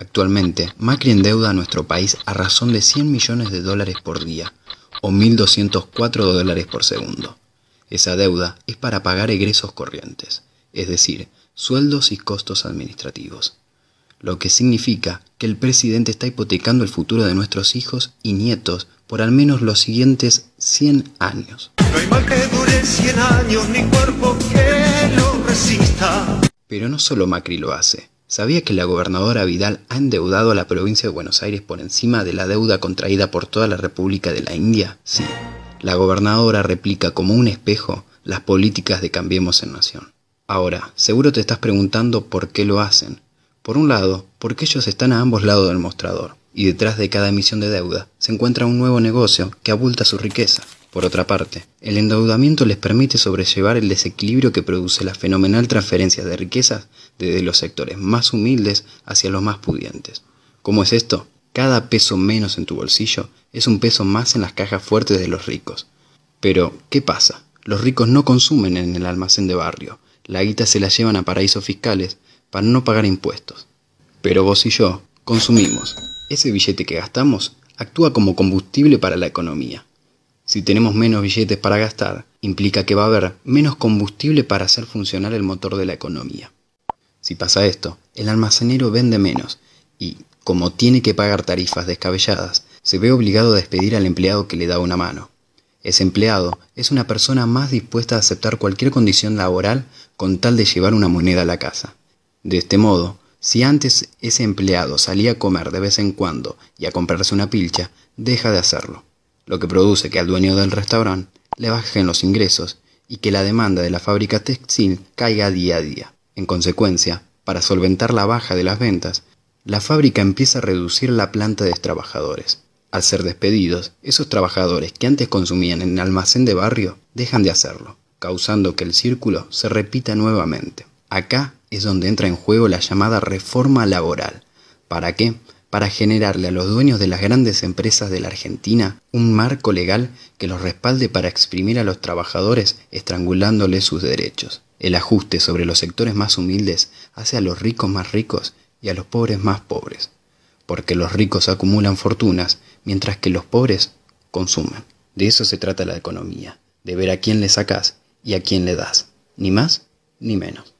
Actualmente, Macri endeuda a nuestro país a razón de 100 millones de dólares por día, o 1.204 dólares por segundo. Esa deuda es para pagar egresos corrientes, es decir, sueldos y costos administrativos. Lo que significa que el presidente está hipotecando el futuro de nuestros hijos y nietos por al menos los siguientes 100 años. 100 años Pero no solo Macri lo hace sabía que la gobernadora Vidal ha endeudado a la provincia de Buenos Aires por encima de la deuda contraída por toda la República de la India? Sí. La gobernadora replica como un espejo las políticas de Cambiemos en Nación. Ahora, seguro te estás preguntando por qué lo hacen. Por un lado, porque ellos están a ambos lados del mostrador y detrás de cada emisión de deuda se encuentra un nuevo negocio que abulta su riqueza. Por otra parte, el endeudamiento les permite sobrellevar el desequilibrio que produce la fenomenal transferencia de riquezas desde los sectores más humildes hacia los más pudientes. ¿Cómo es esto? Cada peso menos en tu bolsillo es un peso más en las cajas fuertes de los ricos. Pero, ¿qué pasa? Los ricos no consumen en el almacén de barrio. La guita se la llevan a paraísos fiscales para no pagar impuestos. Pero vos y yo consumimos. Ese billete que gastamos actúa como combustible para la economía. Si tenemos menos billetes para gastar, implica que va a haber menos combustible para hacer funcionar el motor de la economía. Si pasa esto, el almacenero vende menos y, como tiene que pagar tarifas descabelladas, se ve obligado a despedir al empleado que le da una mano. Ese empleado es una persona más dispuesta a aceptar cualquier condición laboral con tal de llevar una moneda a la casa. De este modo, si antes ese empleado salía a comer de vez en cuando y a comprarse una pilcha, deja de hacerlo, lo que produce que al dueño del restaurante le bajen los ingresos y que la demanda de la fábrica textil caiga día a día. En consecuencia, para solventar la baja de las ventas, la fábrica empieza a reducir la planta de trabajadores. Al ser despedidos, esos trabajadores que antes consumían en el almacén de barrio dejan de hacerlo, causando que el círculo se repita nuevamente. Acá es donde entra en juego la llamada reforma laboral. ¿Para qué? Para generarle a los dueños de las grandes empresas de la Argentina un marco legal que los respalde para exprimir a los trabajadores estrangulándoles sus derechos. El ajuste sobre los sectores más humildes hace a los ricos más ricos y a los pobres más pobres, porque los ricos acumulan fortunas mientras que los pobres consumen. De eso se trata la economía, de ver a quién le sacas y a quién le das, ni más ni menos.